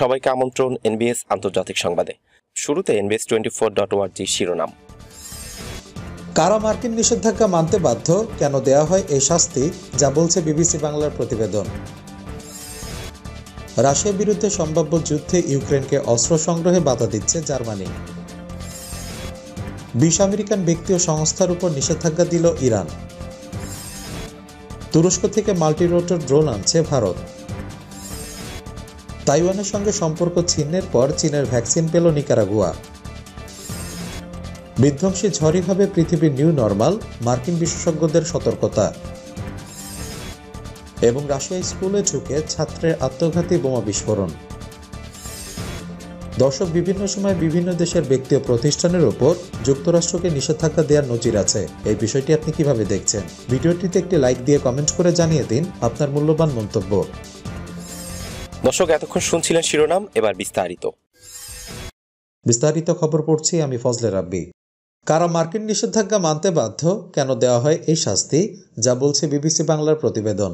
সবাইকে আমন্ত্রণ এনবিএস আন্তর্জাতিক সংবাদে শুরুতে এনবিএস টোয়েন্টি ফোর ডট ওয়ার্জি শিরোনাম কারা মার্কিন নিষেধাজ্ঞা মানতে বাধ্য কেন দেয়া হয় এই শাস্তি যা বলছে বিবিসি বাংলার প্রতিবেদন রাশিয়ার বিরুদ্ধে সম্ভাব্য যুদ্ধে ইউক্রেনকে অস্ত্র সংগ্রহে বাধা দিচ্ছে জার্মানি বিশ আমেরিকান ব্যক্তি ও সংস্থার উপর নিষেধাজ্ঞা দিল ইরান তুরস্ক থেকে মাল্টিরোটর ড্রোন আনছে ভারত তাইওয়ানের সঙ্গে সম্পর্ক ছিন্নের পর চীনের ভ্যাকসিন পেল নিকারাগুয়া বিধ্বংসী ঝড়ই হবে পৃথিবীর নিউ নর্মাল মার্কিন বিশেষজ্ঞদের সতর্কতা এবং রাশিয়া স্কুলে ঝুঁকে ছাত্রের আত্মঘাতী বোমা বিস্ফোরণ দর্শক বিভিন্ন সময় বিভিন্ন দেশের ব্যক্তি ও প্রতিষ্ঠানের ওপর যুক্তরাষ্ট্রকে নিষেধাজ্ঞা দেওয়ার নজির আছে এই বিষয়টি আপনি কিভাবে দেখছেন ভিডিওটিতে একটি লাইক দিয়ে কমেন্ট করে জানিয়ে দিন আপনার মূল্যবান মন্তব্য দর্শক এতক্ষণ শুনছিলেন শিরোনাম এবার বিস্তারিত বিস্তারিত খবর পড়ছি আমি ফজলে রাব্বি কারা মার্কিন নিষেধাজ্ঞা মানতে বাধ্য কেন দেওয়া হয় এই শাস্তি যা বলছে বিবিসি বাংলার প্রতিবেদন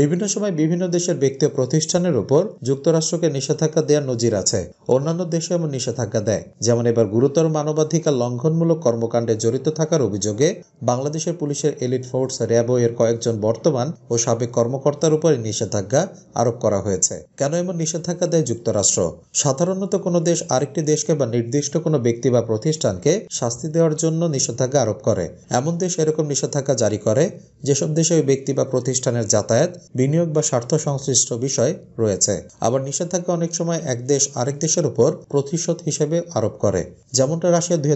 বিভিন্ন সময় বিভিন্ন দেশের ব্যক্তি ও প্রতিষ্ঠানের উপর যুক্তরাষ্ট্রকে নিষেধাজ্ঞা দেওয়ার নজির আছে অন্যান্য দেশে এমন নিষেধাজ্ঞা দেয় যেমন এবার গুরুতর মানবাধিকার লঙ্ঘনমূলক কর্মকাণ্ডে জড়িত থাকার অভিযোগে বাংলাদেশের পুলিশের এলিট ফোর্স র্যাবো এর কয়েকজন বর্তমান ও সাবেক কর্মকর্তার উপরে নিষেধাজ্ঞা আরোপ করা হয়েছে কেন এমন নিষেধাজ্ঞা দেয় যুক্তরাষ্ট্র সাধারণত কোনো দেশ আরেকটি দেশকে বা নির্দিষ্ট কোনো ব্যক্তি বা প্রতিষ্ঠানকে শাস্তি দেওয়ার জন্য নিষেধাজ্ঞা আরোপ করে এমন দেশ এরকম নিষেধাজ্ঞা জারি করে যেসব দেশে ওই ব্যক্তি বা প্রতিষ্ঠানের যাতায়াত বিনিয়োগ বা স্বার্থ সংশ্লিষ্ট বিষয় রয়েছে আবার নিষেধাজ্ঞা অনেক সময় এক দেশ আরেক দেশের উপর প্রতিশোধ হিসেবে আরোপ করে যেমনটা রাশিয়া দুই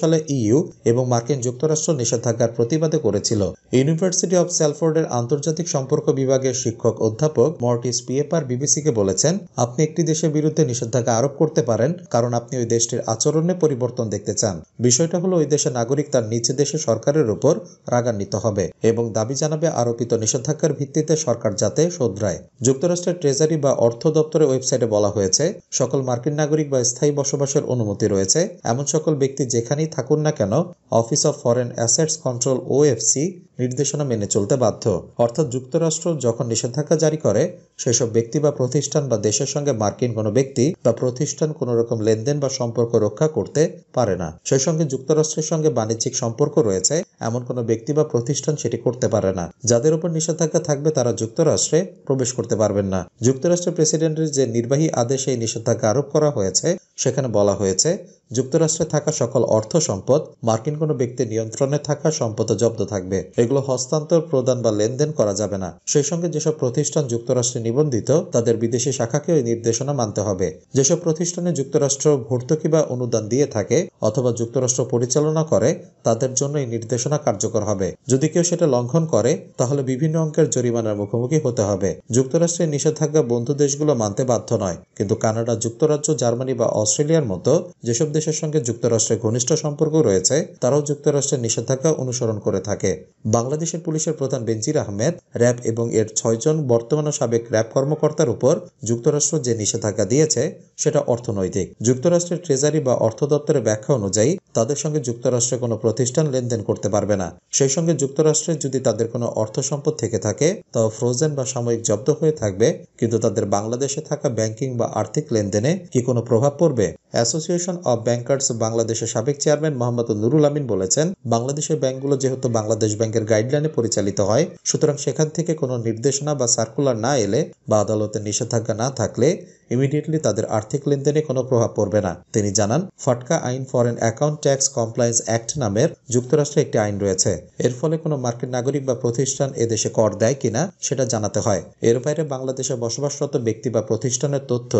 সালে ইইউ এবং মার্কিন যুক্তরাষ্ট্র নিষেধাজ্ঞার প্রতিবাদে করেছিল ইউনিভার্সিটি অব স্যালফোর্ডের আন্তর্জাতিক সম্পর্ক বিভাগের শিক্ষক অধ্যাপক মর্টিস পিএপার বিবিসিকে বলেছেন আপনি একটি দেশের বিরুদ্ধে নিষেধাজ্ঞা আরোপ করতে পারেন কারণ আপনি ওই দেশটির আচরণে পরিবর্তন দেখতে চান বিষয়টা হলো ওই দেশের নাগরিক তার নিজ দেশে সরকারের উপর রাগান্বিত হবে এবং দাবি জানাবে আরোপিত নিষেধাজ্ঞার ভিত্তিতে সরকার যাতে শোধরায় যুক্তরাষ্ট্রের ট্রেজারি বা অর্থ দপ্তরের ওয়েবসাইটে বলা হয়েছে সকল মার্কিন নাগরিক বা স্থায়ী বসবাসের অনুমতি রয়েছে এমন সকল ব্যক্তি যেখানেই থাকুন না কেন office of foreign assets control OFC নির্দেশনা মেনে চলতে বাধ্য অর্থাৎ যুক্তরাষ্ট্র যখন নিষেধাজ্ঞা জারি করে সেসব ব্যক্তি বা প্রতিষ্ঠান বা দেশের সঙ্গে মার্কিন কোনো ব্যক্তি বা প্রতিষ্ঠান কোনো রকম লেনদেন বা সম্পর্ক রক্ষা করতে পারে না সেই সঙ্গে যুক্তরাষ্ট্রের সঙ্গে বাণিজ্যিক সম্পর্ক রয়েছে এমন কোনো ব্যক্তি বা প্রতিষ্ঠান সেটি করতে পারে না যাদের উপর নিষেধাজ্ঞা থাকবে তারা যুক্তরাষ্ট্রে প্রবেশ করতে পারবেন না যুক্তরাষ্ট্রের প্রেসিডেন্টের যে নির্বাহী আদেশে এই নিষেধাজ্ঞা আরোপ করা হয়েছে সেখানে বলা হয়েছে যুক্তরাষ্ট্রে থাকা সকল অর্থ সম্পদ মার্কিন কোনো ব্যক্তির নিয়ন্ত্রণে থাকা সম্পদ জব্দ থাকবে এগুলো হস্তান্তর প্রদান বা লেনদেন করা যাবে না সেই সঙ্গে যেসব প্রতিষ্ঠান যুক্তরাষ্ট্রে নিবন্ধিত তাদের বিদেশি শাখাকে ওই নির্দেশনা মানতে হবে যেসব প্রতিষ্ঠানে যুক্তরাষ্ট্র ভর্তুকি বা অনুদান দিয়ে থাকে অথবা যুক্তরাষ্ট্র পরিচালনা করে তাদের জন্য এই নির্দেশনা কার্যকর হবে যদি কেউ সেটা লঙ্ঘন করে তাহলে বিভিন্ন অঙ্কের জরিমানার মুখোমুখি হতে হবে যুক্তরাষ্ট্রের নিষেধাজ্ঞা বন্ধু দেশগুলো মানতে বাধ্য নয় কিন্তু কানাডা যুক্তরাজ্য জার্মানি বা অস্ট্রেলিয়ার মতো যেসব দেশের সঙ্গে যুক্তরাষ্ট্রের ঘনিষ্ঠ সম্পর্ক রয়েছে তারাও যুক্তরাষ্ট্রের নিষেধাজ্ঞা অনুসরণ করে থাকে বাংলাদেশের পুলিশের প্রধান বেঞ্জির আহমেদ র্যাব এবং এর ছয়জন বর্তমান সাবেক র্যাব কর্মকর্তার উপর যুক্তরাষ্ট্র যে নিষেধাজ্ঞা দিয়েছে সেটা অর্থনৈতিক যুক্তরাষ্ট্রের ট্রেজারি বা অর্থ দপ্তরের ব্যাখ্যা অনুযায়ী তাদের সঙ্গে যুক্তরাষ্ট্রে কোনো প্রতিষ্ঠান লেনদেন করতে পারবে না সেই সঙ্গে যুক্তরাষ্ট্রে যদি তাদের কোনো অর্থ সম্পদ থেকে থাকে তা ফ্রোজেন বা সাময়িক জব্দ হয়ে থাকবে কিন্তু তাদের বাংলাদেশে থাকা ব্যাংকিং বা আর্থিক লেনদেনে কি কোনো প্রভাব পড়বে করবে অ্যাসোসিয়েশন অব ব্যাংকার্স বাংলাদেশের সাবেক চেয়ারম্যান মোহাম্মদ নুরুল আমিন বলেছেন বাংলাদেশের ব্যাংকগুলো যেহেতু বাংলাদেশ ব্যাংকের গাইডলাইনে পরিচালিত হয় সুতরাং সেখান থেকে কোনো নির্দেশনা বা সার্কুলার না এলে বা আদালতের নিষেধাজ্ঞা না থাকলে ইমিডিয়েটলি তাদের আর্থিক লেনদেনে কোনো প্রভাব পড়বে না তিনি জানান ফটকা আইন foreign account tax compliance act নামের যুক্তরাষ্ট্রে একটি আইন রয়েছে এর ফলে কোনো মার্কিন নাগরিক বা প্রতিষ্ঠান এদেশে কর দেয় কিনা সেটা জানাতে হয় এর বাইরে বাংলাদেশে বসবাসরত ব্যক্তি বা প্রতিষ্ঠানের তথ্য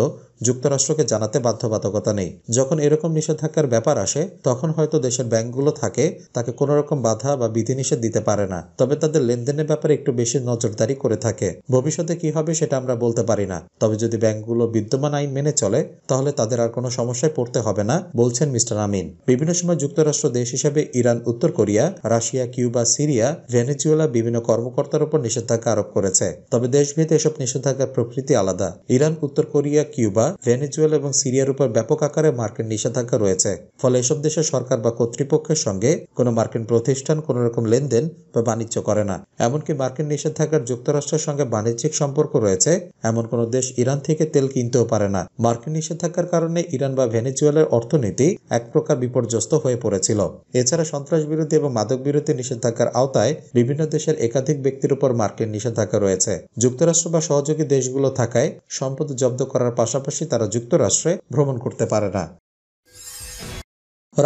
যুক্তরাষ্ট্রকে জানাতে বাধ্যবাধকতা নেই যখন এরকম নিষেধাজ্ঞার ব্যাপার আসে তখন হয়তো দেশের ব্যাংকগুলো থাকে তাকে কোনো রকম বাধা বা বিধিনিষেধ দিতে পারে না তবে তাদের লেনদেনের ব্যাপারে একটু বেশি নজরদারি করে থাকে ভবিষ্যতে কি হবে সেটা আমরা বলতে পারি না তবে যদি ব্যাংকগুলো বিদ্যমান আইন মেনে চলে তাহলে তাদের আর কোনো সমস্যায় পড়তে হবে না বলছেন মিস্টার আমিন বিভিন্ন সময় যুক্তরাষ্ট্র দেশ হিসেবে ইরান উত্তর Korea Russia Cuba Syria Venezuela বিভিন্ন কর্মকর্তার উপর নিষেধাজ্ঞা আরোপ করেছে তবে দেশভেদে এসব নিষেধাজ্ঞার প্রকৃতি আলাদা ইরান উত্তর কোরিয়া কিউবা ভেনেজুয়েলা এবং সিরিয়ার উপর ব্যাপক আকারে মার্কিন নিষেধাজ্ঞা রয়েছে ফলে এসব দেশের সরকার বা কর্তৃপক্ষের সঙ্গে কোনো মার্কিন প্রতিষ্ঠান কোন রকম লেনদেন বা বাণিজ্য করে না এমনকি মার্কিন নিষেধাজ্ঞার যুক্তরাষ্ট্রের সঙ্গে বাণিজ্যিক সম্পর্ক রয়েছে এমন কোনো দেশ ইরান থেকে তেল কিনতে কিনতেও পারে না মার্কিন নিষেধাজ্ঞার কারণে ইরান বা ভেনেজুয়েলার অর্থনীতি এক প্রকার বিপর্যস্ত হয়ে পড়েছিল এছাড়া সন্ত্রাস বিরোধী এবং মাদক বিরোধী নিষেধাজ্ঞার আওতায় বিভিন্ন দেশের একাধিক ব্যক্তির উপর মার্কিন নিষেধাজ্ঞা রয়েছে যুক্তরাষ্ট্র বা সহযোগী দেশগুলো থাকায় সম্পদ জব্দ করার পাশাপাশি তারা যুক্তরাষ্ট্রে ভ্রমণ করতে পারে না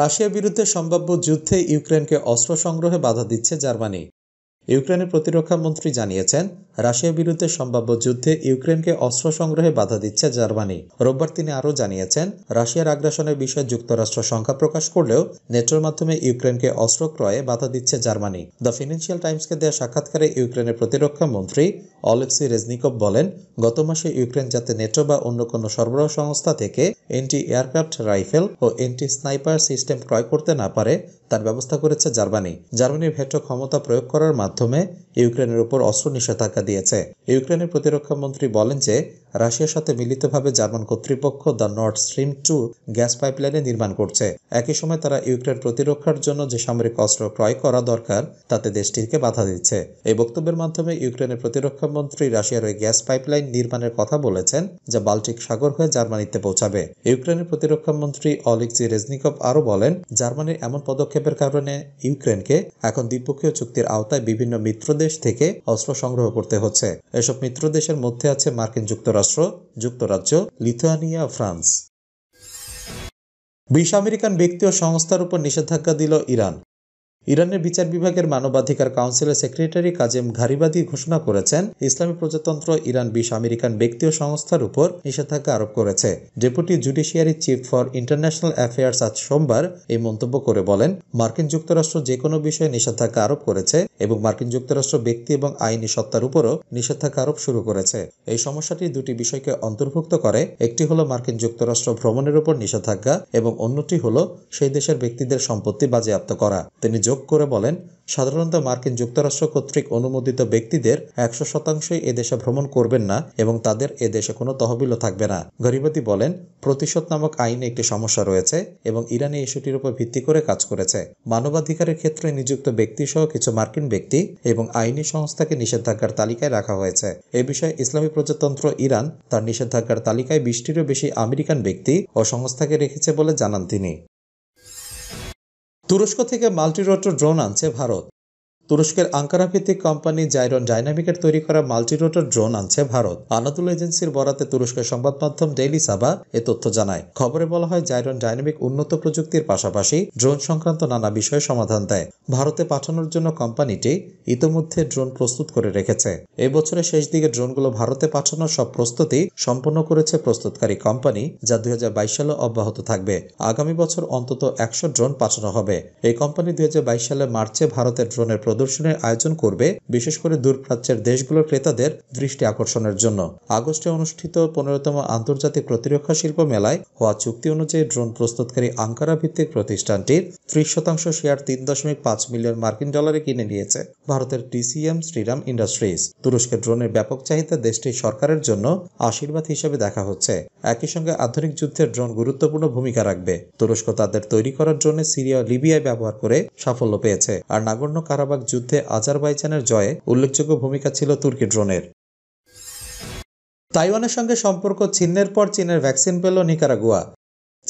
রাশিয়ার বিরুদ্ধে সম্ভাব্য যুদ্ধে ইউক্রেনকে অস্ত্র সংগ্রহে বাধা দিচ্ছে জার্মানি ইউক্রেনের প্রতিরক্ষা মন্ত্রী জানিয়েছেন রাশিয়ার বিরুদ্ধে সম্ভাব্য যুদ্ধে ইউক্রেনকে অস্ত্র সংগ্রহে বাধা দিচ্ছে জার্মানি রোববার তিনি আরও জানিয়েছেন রাশিয়ার আগ্রাসনের বিষয়ে যুক্তরাষ্ট্র সংখ্যা প্রকাশ করলেও নেটোর মাধ্যমে ইউক্রেনকে অস্ত্র ক্রয়ে বাধা দিচ্ছে জার্মানি দ্য ফিনান্সিয়াল টাইমসকে দেওয়া সাক্ষাৎকারে ইউক্রেনের প্রতিরক্ষা মন্ত্রী অলেক্সি রেজনিকভ বলেন গত মাসে ইউক্রেন যাতে নেটো বা অন্য কোনো সরবরাহ সংস্থা থেকে এন্টি এয়ারক্রাফট রাইফেল ও এন্টি স্নাইপার সিস্টেম ক্রয় করতে না পারে তার ব্যবস্থা করেছে জার্মানি জার্মানির ভেটো ক্ষমতা প্রয়োগ করার মাধ্যমে মাধ্যমে ইউক্রেনের উপর অস্ত্র নিষেধাজ্ঞা দিয়েছে ইউক্রেনের প্রতিরক্ষা মন্ত্রী বলেন যে রাশিয়ার সাথে মিলিতভাবে জার্মান কর্তৃপক্ষ the North Stream two gas পাইপলাইনে নির্মাণ করছে একই সময় তারা ইউক্রেন প্রতিরক্ষার জন্য যে সামরিক অস্ত্র ক্রয় করা দরকার তাতে দেশটিকে বাধা দিচ্ছে এই বক্তব্যের মাধ্যমে ইউক্রেনের প্রতিরক্ষা মন্ত্রী রাশিয়ার ওই গ্যাস পাইপলাইন নির্মাণের কথা বলেছেন যা বাল্টিক সাগর হয়ে জার্মানিতে পৌঁছাবে ইউক্রেনের প্রতিরক্ষা মন্ত্রী অলিক্সি রেজনিকভ আরও বলেন জার্মানির এমন পদক্ষেপের কারণে ইউক্রেনকে এখন দ্বিপক্ষীয় চুক্তির আওতায় বিভিন্ন মিত্র দেশ থেকে অস্ত্র সংগ্রহ করতে হচ্ছে এসব মিত্র দেশের মধ্যে আছে মার্কিন যুক্তরাষ্ট্র যুক্তরাষ্ট্র যুক্তরাজ্য লিথুয়ানিয়া ফ্রান্স বিশ আমেরিকান ব্যক্তি ও সংস্থার উপর নিষেধাজ্ঞা দিল ইরান ইরানের বিচার বিভাগের মানবাধিকার কাউন্সিলের সেক্রেটারি কাজেম ঘারিবাদি ঘোষণা করেছেন ইসলামী প্রজাতন্ত্র ইরান বিশ আমেরিকান ব্যক্তি ও সংস্থার উপর নিষেধাজ্ঞা আরোপ করেছে deputy judiciary chief for international affairs আজ সোমবার এই মন্তব্য করে বলেন মার্কিন যুক্তরাষ্ট্র যে কোনো বিষয়ে নিষেধাজ্ঞা আরোপ করেছে এবং মার্কিন যুক্তরাষ্ট্র ব্যক্তি এবং আইনি সত্তার উপরও নিষেধাজ্ঞা আরোপ শুরু করেছে এই সমস্যাটি দুটি বিষয়কে অন্তর্ভুক্ত করে একটি হলো মার্কিন যুক্তরাষ্ট্র ভ্রমণের উপর নিষেধাজ্ঞা এবং অন্যটি হলো সেই দেশের ব্যক্তিদের সম্পত্তি বাজেয়াপ্ত করা তিনি যোগ যোগ করে বলেন সাধারণত মার্কিন যুক্তরাষ্ট্র কর্তৃক অনুমোদিত ব্যক্তিদের একশো শতাংশই এদেশে ভ্রমণ করবেন না এবং তাদের এদেশে কোনো তহবিলও থাকবে না গরিবতী বলেন প্রতিশোধ নামক আইনে একটি সমস্যা রয়েছে এবং ইরানি ইস্যুটির উপর ভিত্তি করে কাজ করেছে মানবাধিকারের ক্ষেত্রে নিযুক্ত ব্যক্তি সহ কিছু মার্কিন ব্যক্তি এবং আইনি সংস্থাকে নিষেধাজ্ঞার তালিকায় রাখা হয়েছে এ বিষয়ে ইসলামী প্রজাতন্ত্র ইরান তার নিষেধাজ্ঞার তালিকায় বিশটিরও বেশি আমেরিকান ব্যক্তি ও সংস্থাকে রেখেছে বলে জানান তিনি তুরস্ক থেকে মাল্টিরোটো ড্রোন আনছে ভারত তুরস্কের আঙ্কারা ভিত্তিক কোম্পানি জাইরন ডাইনামিকের তৈরি করা মাল্টিরোটার ড্রোন আনছে ভারত আনাতুল এজেন্সির বরাতে তুরস্কের সংবাদ মাধ্যম ডেইলি সাবা এ তথ্য জানায় খবরে বলা হয় জাইরন ডাইনামিক উন্নত প্রযুক্তির পাশাপাশি ড্রোন সংক্রান্ত নানা বিষয়ে সমাধান দেয় ভারতে পাঠানোর জন্য কোম্পানিটি ইতিমধ্যে ড্রোন প্রস্তুত করে রেখেছে এ বছরের শেষ দিকে ড্রোনগুলো ভারতে পাঠানোর সব প্রস্তুতি সম্পন্ন করেছে প্রস্তুতকারী কোম্পানি যা দুই হাজার বাইশ সালে অব্যাহত থাকবে আগামী বছর অন্তত একশো ড্রোন পাঠানো হবে এই কোম্পানি দুই সালে মার্চে ভারতের ড্রোনের প্রদর্শনীর আয়োজন করবে বিশেষ করে দূরপ্রাচ্যের দেশগুলোর ক্রেতাদের দৃষ্টি আকর্ষণের জন্য আগস্টে অনুষ্ঠিত পনেরোতম আন্তর্জাতিক প্রতিরক্ষা শিল্প মেলায় হওয়া চুক্তি অনুযায়ী ড্রোন প্রস্তুতকারী আঙ্কারা ভিত্তিক প্রতিষ্ঠানটির ত্রিশ শতাংশ শেয়ার তিন দশমিক পাঁচ মিলিয়ন মার্কিন ডলারে কিনে নিয়েছে ভারতের টিসিএম শ্রীরাম ইন্ডাস্ট্রিজ তুরস্কের ড্রোনের ব্যাপক চাহিদা দেশটির সরকারের জন্য আশীর্বাদ হিসেবে দেখা হচ্ছে একই সঙ্গে আধুনিক যুদ্ধের ড্রোন গুরুত্বপূর্ণ ভূমিকা রাখবে তুরস্ক তাদের তৈরি করার জন্য সিরিয়া লিবিয়ায় ব্যবহার করে সাফল্য পেয়েছে আর নাগর্ণ কারাবাগ যুদ্ধে আজারবাইজানের জয়ে উল্লেখযোগ্য ভূমিকা ছিল তুর্কি ড্রোনের তাইওয়ানের সঙ্গে সম্পর্ক ছিন্নের পর চীনের ভ্যাকসিন পেল নিকারাগুয়া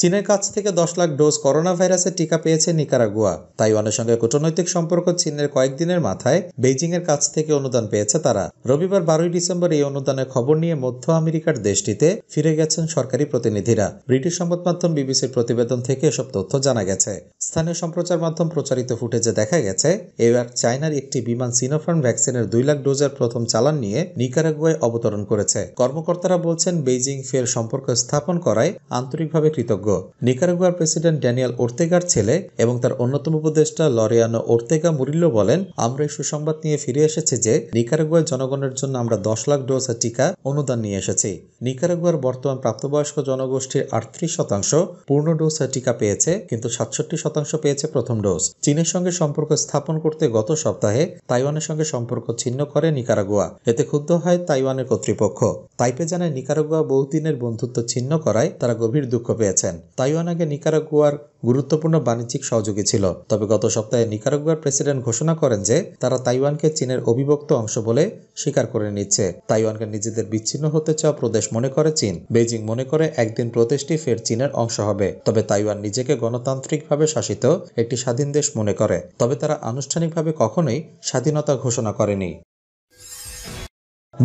চীনের কাছ থেকে দশ লাখ ডোজ করোনা ভাইরাসের টিকা পেয়েছে নিকারাগুয়া তাইওয়ানের সঙ্গে কূটনৈতিক সম্পর্ক চীনের কয়েকদিনের মাথায় বেইজিংয়ের কাছ থেকে অনুদান পেয়েছে তারা রবিবার বারোই ডিসেম্বর এই অনুদানের খবর নিয়ে মধ্য আমেরিকার দেশটিতে ফিরে গেছেন সরকারি প্রতিনিধিরা ব্রিটিশ সংবাদ মাধ্যম বিবিসির প্রতিবেদন থেকে এসব তথ্য জানা গেছে স্থানীয় সম্প্রচার মাধ্যম প্রচারিত ফুটেজে দেখা গেছে এবার চায়নার একটি বিমান সিনোফার্ম ভ্যাকসিনের দুই লাখ ডোজের প্রথম চালান নিয়ে নিকারাগুয়ায় অবতরণ করেছে কর্মকর্তারা বলছেন বেইজিং ফের সম্পর্ক স্থাপন করায় আন্তরিকভাবে কৃতজ্ঞ নিকারাগুয়ার প্রেসিডেন্ট ড্যানিয়াল ওর্তেগার ছেলে এবং তার অন্যতম উপদেষ্টা লরিয়ানো ওর্তেগা মুরিল্লো বলেন আমরা এই সুসংবাদ নিয়ে ফিরে এসেছি যে নিকারাগুয়ার জনগণের জন্য আমরা দশ লাখ ডোজ টিকা অনুদান নিয়ে এসেছি নিকারাগুয়ার বর্তমান প্রাপ্তবয়স্ক জনগোষ্ঠীর আটত্রিশ শতাংশ পূর্ণ ডোজ টিকা পেয়েছে কিন্তু সাতষট্টি শতাংশ পেয়েছে প্রথম ডোজ চীনের সঙ্গে সম্পর্ক স্থাপন করতে গত সপ্তাহে তাইওয়ানের সঙ্গে সম্পর্ক ছিন্ন করে নিকারাগুয়া এতে ক্ষুব্ধ হয় তাইওয়ানের কর্তৃপক্ষ তাইপে জানায় নিকারাগুয়া বহুদিনের বন্ধুত্ব ছিন্ন করায় তারা গভীর দুঃখ পেয়েছেন করেছেন তাইওয়ান আগে নিকারাগুয়ার গুরুত্বপূর্ণ বাণিজ্যিক সহযোগী ছিল তবে গত সপ্তাহে নিকারাগুয়ার প্রেসিডেন্ট ঘোষণা করেন যে তারা তাইওয়ানকে চীনের অবিভক্ত অংশ বলে স্বীকার করে নিচ্ছে তাইওয়ানকে নিজেদের বিচ্ছিন্ন হতে চাওয়া প্রদেশ মনে করে চীন বেজিং মনে করে একদিন প্রদেশটি ফের চীনের অংশ হবে তবে তাইওয়ান নিজেকে গণতান্ত্রিকভাবে শাসিত একটি স্বাধীন দেশ মনে করে তবে তারা আনুষ্ঠানিকভাবে কখনোই স্বাধীনতা ঘোষণা করেনি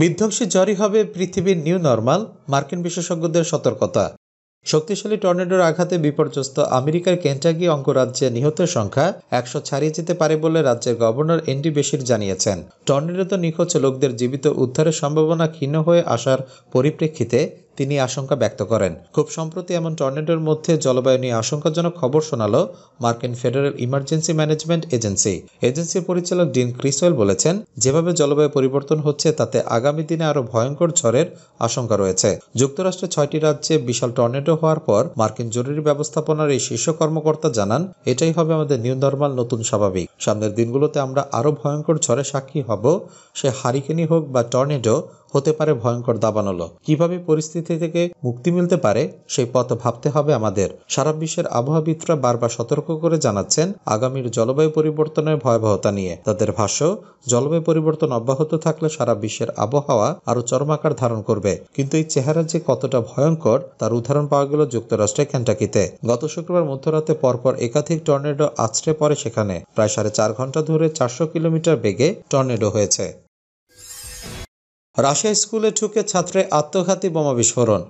বিধ্বংসী জারি হবে পৃথিবীর নিউ নর্মাল মার্কিন বিশেষজ্ঞদের সতর্কতা শক্তিশালী টর্নেডোর আঘাতে বিপর্যস্ত আমেরিকার কেন্টাকি অঙ্গরাজ্যে নিহতের সংখ্যা একশো ছাড়িয়ে যেতে পারে বলে রাজ্যের গভর্নর এনডি বেশির জানিয়েছেন তো নিখোঁজ লোকদের জীবিত উদ্ধারের সম্ভাবনা ক্ষীণ হয়ে আসার পরিপ্রেক্ষিতে তিনি আশঙ্কা ব্যক্ত করেন খুব সম্প্রতি এমন টর্নেডোর মধ্যে জলবায়ু নিয়ে আশঙ্কাজনক খবর শোনালো মার্কিন ফেডারেল ইমার্জেন্সি ম্যানেজমেন্ট এজেন্সি এজেন্সির পরিচালক ডিন ক্রিসওয়েল বলেছেন যেভাবে জলবায়ু পরিবর্তন হচ্ছে তাতে আগামী দিনে আরও ভয়ঙ্কর ঝড়ের আশঙ্কা রয়েছে যুক্তরাষ্ট্রে ছয়টি রাজ্যে বিশাল টর্নেডো হওয়ার পর মার্কিন জরুরি ব্যবস্থাপনার এই শীর্ষ কর্মকর্তা জানান এটাই হবে আমাদের নিউ নর্মাল নতুন স্বাভাবিক সামনের দিনগুলোতে আমরা আরও ভয়ঙ্কর ঝড়ে সাক্ষী হব সে হারিকেনি হোক বা টর্নেডো হতে পারে ভয়ঙ্কর দাবানল কিভাবে পরিস্থিতি থেকে মুক্তি মিলতে পারে সেই পথ ভাবতে হবে আমাদের সারা বিশ্বের আবহাওয়াবিদরা বারবার সতর্ক করে জানাচ্ছেন আগামীর জলবায়ু পরিবর্তনের ভয়াবহতা নিয়ে তাদের ভাষ্য জলবায়ু পরিবর্তন অব্যাহত থাকলে সারা বিশ্বের আবহাওয়া আরও চরমাকার ধারণ করবে কিন্তু এই চেহারা যে কতটা ভয়ঙ্কর তার উদাহরণ পাওয়া গেল যুক্তরাষ্ট্রের ক্যান্টাকিতে গত শুক্রবার মধ্যরাতে পরপর একাধিক টর্নেডো আছড়ে পড়ে সেখানে প্রায় সাড়ে চার ঘন্টা ধরে চারশো কিলোমিটার বেগে টর্নেডো হয়েছে রাশিয়া স্কুলে ঠুকে ছাত্রে আত্মঘাতী বোমা বিস্ফোরণ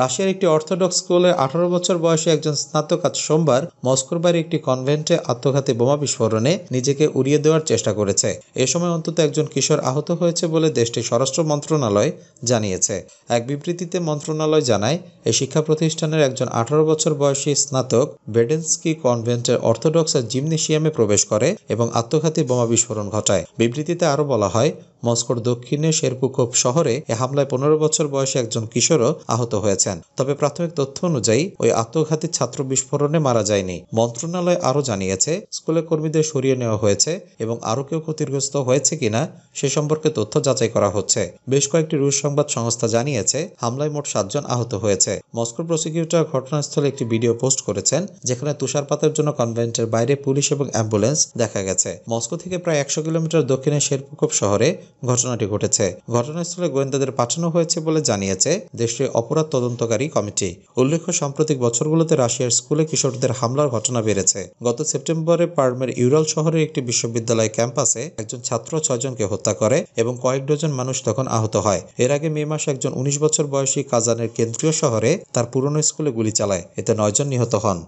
রাশিয়ার একটি অর্থোডক্স স্কুলে আঠারো বছর বয়সে একজন স্নাতক আজ সোমবার মস্কোর বাইরে একটি কনভেন্টে আত্মঘাতী বোমা বিস্ফোরণে নিজেকে উড়িয়ে দেওয়ার চেষ্টা করেছে এ সময় অন্তত একজন কিশোর আহত হয়েছে বলে দেশটির স্বরাষ্ট্র মন্ত্রণালয় জানিয়েছে এক বিবৃতিতে মন্ত্রণালয় জানায় এই শিক্ষা প্রতিষ্ঠানের একজন আঠারো বছর বয়সী স্নাতক বেডেন্সকি কনভেন্টের অর্থোডক্স জিমনেশিয়ামে প্রবেশ করে এবং আত্মঘাতী বোমা বিস্ফোরণ ঘটায় বিবৃতিতে আরও বলা হয় মস্কোর দক্ষিণে শেরকুকোপ শহরে এ হামলায় পনেরো বছর বয়সী একজন কিশোরও আহত হয়েছেন তবে প্রাথমিক তথ্য অনুযায়ী ওই আত্মঘাতী ছাত্র বিস্ফোরণে মারা যায়নি মন্ত্রণালয় আরও জানিয়েছে স্কুলের কর্মীদের সরিয়ে নেওয়া হয়েছে এবং আরও কেউ ক্ষতিগ্রস্ত হয়েছে কিনা সে সম্পর্কে তথ্য যাচাই করা হচ্ছে বেশ কয়েকটি রুশ সংবাদ সংস্থা জানিয়েছে হামলায় মোট সাতজন আহত হয়েছে মস্কো প্রসিকিউটর ঘটনাস্থলে একটি ভিডিও পোস্ট করেছেন যেখানে তুষারপাতের জন্য কনভেন্টের বাইরে পুলিশ এবং অ্যাম্বুলেন্স দেখা গেছে মস্কো থেকে প্রায় একশো কিলোমিটার দক্ষিণে শেরপুকোপ শহরে ঘটনাটি ঘটেছে ঘটনাস্থলে গোয়েন্দাদের পাঠানো হয়েছে বলে জানিয়েছে দেশটির অপরাধ তদন্তকারী কমিটি উল্লেখ্য সাম্প্রতিক বছরগুলোতে রাশিয়ার স্কুলে কিশোরদের হামলার ঘটনা বেড়েছে গত সেপ্টেম্বরে পার্মের ইউরাল শহরের একটি বিশ্ববিদ্যালয় ক্যাম্পাসে একজন ছাত্র ছয়জনকে হত্যা করে এবং কয়েক ডজন মানুষ তখন আহত হয় এর আগে মে মাসে একজন উনিশ বছর বয়সী কাজানের কেন্দ্রীয় শহরে তার পুরনো স্কুলে গুলি চালায় এতে নয়জন নিহত হন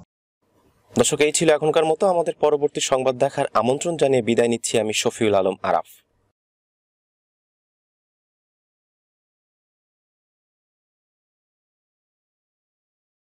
দর্শক এই ছিল এখনকার মতো আমাদের পরবর্তী সংবাদ দেখার আমন্ত্রণ জানিয়ে বিদায় নিচ্ছি আমি শফিউল আলম আরাফ